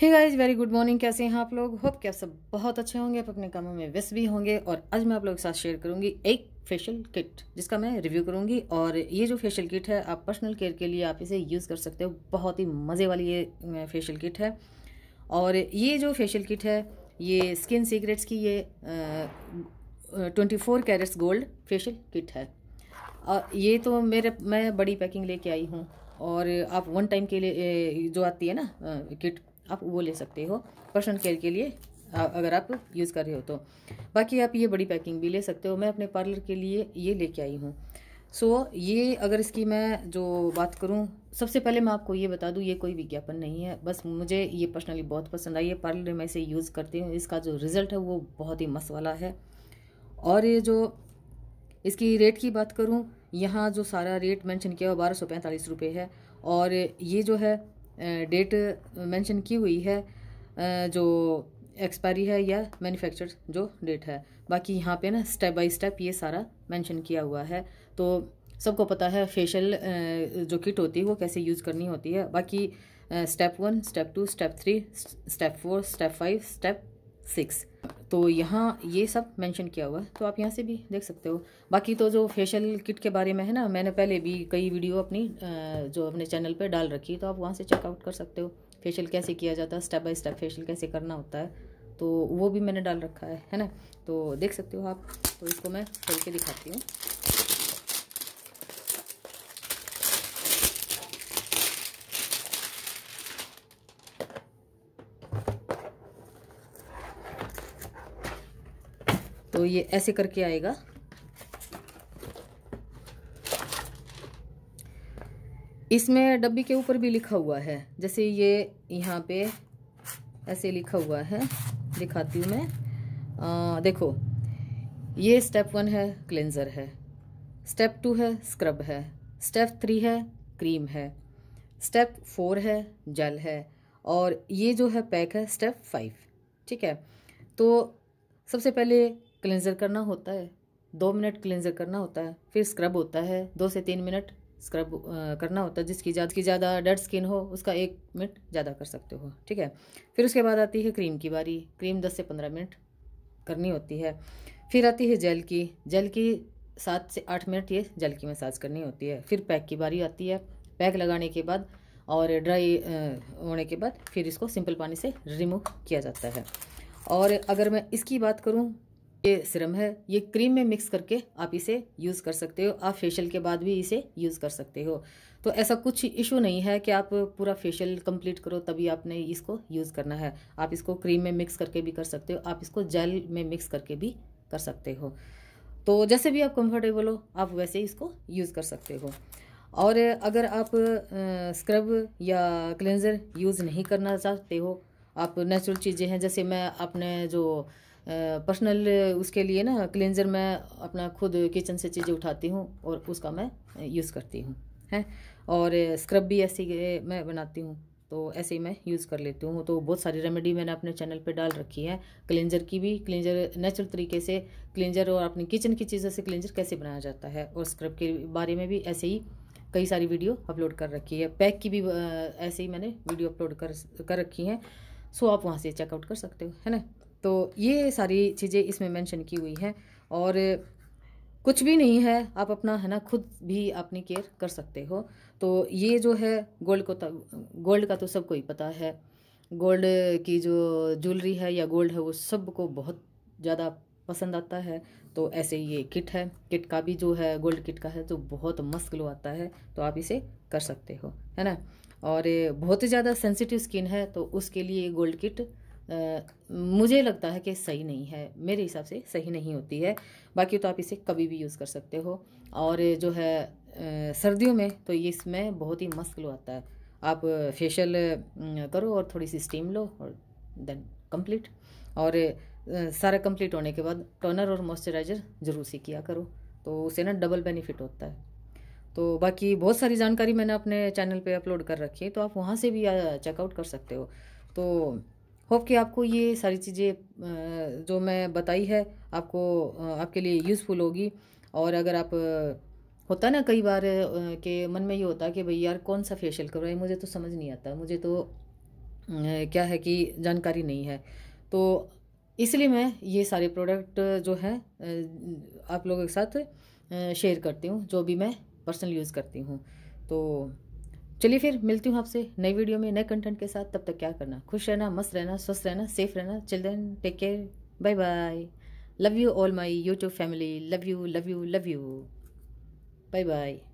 हे guys very good morning कैसे हैं आप लोग होप कि आप सब बहुत अच्छे होंगे आप अपने कामों में व्यस्त भी होंगे और आज मैं आप लोगों के साथ शेयर करूंगी एक फेशियल किट जिसका मैं रिव्यू करूंगी और ये जो फेशियल किट है आप पर्सनल केयर के लिए आप इसे यूज़ कर सकते हो बहुत ही मज़े वाली ये फेशियल किट है और ये जो फेशियल किट है ये स्किन सीक्रेट्स की ये twenty four carats gold facial kit है और ये तो मेरे मैं बड़ी पैकिंग लेके आई हूँ और आप वन टाइम के लिए जो आती है ना किट आप वो ले सकते हो पर्सनल केयर के लिए अगर आप यूज़ कर रहे हो तो बाकी आप ये बड़ी पैकिंग भी ले सकते हो मैं अपने पार्लर के लिए ये लेके आई हूँ सो so, ये अगर इसकी मैं जो बात करूँ सबसे पहले मैं आपको ये बता दूँ ये कोई विज्ञापन नहीं है बस मुझे ये पर्सनली बहुत पसंद आई है पार्लर में इसे यूज़ करती हूँ इसका जो रिज़ल्ट है वो बहुत ही मस्त वाला है और ये जो इसकी रेट की बात करूँ यहाँ जो सारा रेट मेंशन किया हुआ बारह सौ पैंतालीस रुपये है और ये जो है डेट मेंशन की हुई है जो एक्सपायरी है या मैन्युफैक्चर जो डेट है बाकी यहाँ पे ना स्टेप बाय स्टेप ये सारा मेंशन किया हुआ है तो सबको पता है फेशियल जो किट होती है वो कैसे यूज़ करनी होती है बाकी step one step two step three step four step five step six तो यहाँ ये सब मेंशन किया हुआ है तो आप यहाँ से भी देख सकते हो बाकी तो जो फेशियल किट के बारे में है ना मैंने पहले भी कई वीडियो अपनी जो अपने चैनल पे डाल रखी है तो आप वहाँ से चेकआउट कर सकते हो फेशियल कैसे किया जाता है स्टेप बाय स्टेप फेशियल कैसे करना होता है तो वो भी मैंने डाल रखा है है ना तो देख सकते हो आप तो इसको मैं खोल के दिखाती हूँ तो ये ऐसे करके आएगा इसमें डब्बी के ऊपर भी लिखा हुआ है जैसे ये यहाँ पे ऐसे लिखा हुआ है दिखाती हूँ मैं आ, देखो ये स्टेप वन है क्लेंज़र है स्टेप टू है स्क्रब है स्टेप थ्री है क्रीम है स्टेप फोर है जल है और ये जो है पैक है स्टेप फाइव ठीक है तो सबसे पहले क्लिनज़र करना होता है दो मिनट क्लिनज़र करना होता है फिर स्क्रब होता है दो से तीन मिनट स्क्रब करना होता है जिसकी ज़्यादा की ज़्यादा डेड स्किन हो उसका एक मिनट ज़्यादा कर सकते हो ठीक है फिर उसके बाद आती है क्रीम की बारी क्रीम दस से पंद्रह मिनट करनी होती है फिर आती है जेल की जेल की सात से आठ मिनट ये जेल की मसाज करनी होती है फिर पैक की बारी आती है पैक लगाने के बाद और ड्राई होने के बाद फिर इसको सिंपल पानी से रिमूव किया जाता है और अगर मैं इसकी बात करूँ ये सिरम है ये क्रीम में मिक्स करके आप इसे यूज़ कर सकते हो आप फेशियल के बाद भी इसे यूज़ कर सकते हो तो ऐसा कुछ इशू नहीं है कि आप पूरा फेशियल कंप्लीट करो तभी आपने इसको यूज़ करना है आप इसको क्रीम में मिक्स करके भी कर सकते हो आप इसको जेल में मिक्स करके भी कर सकते हो तो जैसे भी आप कंफर्टेबल हो आप वैसे ही इसको यूज़ कर सकते हो और अगर आप स्क्रब या क्लेंज़र यूज़ नहीं करना चाहते हो आप नेचुरल चीज़ें हैं जैसे मैं अपने जो पर्सनल उसके लिए ना क्लेंजर मैं अपना खुद किचन से चीज़ें उठाती हूँ और उसका मैं यूज़ करती हूँ है और स्क्रब भी ऐसे मैं बनाती हूँ तो ऐसे ही मैं यूज़ कर लेती हूँ तो बहुत सारी रेमेडी मैंने अपने चैनल पे डाल रखी है क्लेंजर की भी क्लेंजर नेचुरल तरीके से क्लेंजर और अपनी किचन की चीज़ों से क्लेंजर कैसे बनाया जाता है और स्क्रब के बारे में भी ऐसे ही कई सारी वीडियो अपलोड कर रखी है पैक की भी ऐसे ही मैंने वीडियो अपलोड कर कर रखी है सो आप वहाँ से चेकआउट कर सकते हो है ना तो ये सारी चीज़ें इसमें मेंशन की हुई हैं और कुछ भी नहीं है आप अपना है ना खुद भी अपनी केयर कर सकते हो तो ये जो है गोल्ड को गोल्ड तो, का तो सबको ही पता है गोल्ड की जो ज्वेलरी है या गोल्ड है वो सबको बहुत ज़्यादा पसंद आता है तो ऐसे ये किट है किट का भी जो है गोल्ड किट का है जो तो बहुत मस्त ग्लो आता है तो आप इसे कर सकते हो है ना और बहुत ही ज़्यादा सेंसिटिव स्किन है तो उसके लिए गोल्ड किट मुझे लगता है कि सही नहीं है मेरे हिसाब से सही नहीं होती है बाकी तो आप इसे कभी भी यूज़ कर सकते हो और जो है सर्दियों में तो ये इसमें बहुत ही मस्त ग्लो आता है आप फेशियल करो और थोड़ी सी स्टीम लो और देन कंप्लीट और सारा कंप्लीट होने के बाद टोनर और मॉइस्चराइज़र ज़रूर से किया करो तो उसे ना डबल बेनिफिट होता है तो बाकी बहुत सारी जानकारी मैंने अपने चैनल पे अपलोड कर रखी है तो आप वहाँ से भी चेकआउट कर सकते हो तो होप कि आपको ये सारी चीज़ें जो मैं बताई है आपको आपके लिए यूज़फुल होगी और अगर आप होता ना कई बार के मन में ये होता कि भाई यार कौन सा फेशियल करवाए मुझे तो समझ नहीं आता मुझे तो क्या है कि जानकारी नहीं है तो इसलिए मैं ये सारे प्रोडक्ट जो हैं आप लोगों के साथ शेयर करती हूँ जो भी मैं पर्सनल यूज़ करती हूँ तो चलिए फिर मिलती हूँ आपसे नई वीडियो में नए कंटेंट के साथ तब तक क्या करना खुश रहना मस्त रहना स्वस्थ रहना सेफ रहना children take care bye bye love you all my YouTube family love you love you love you bye bye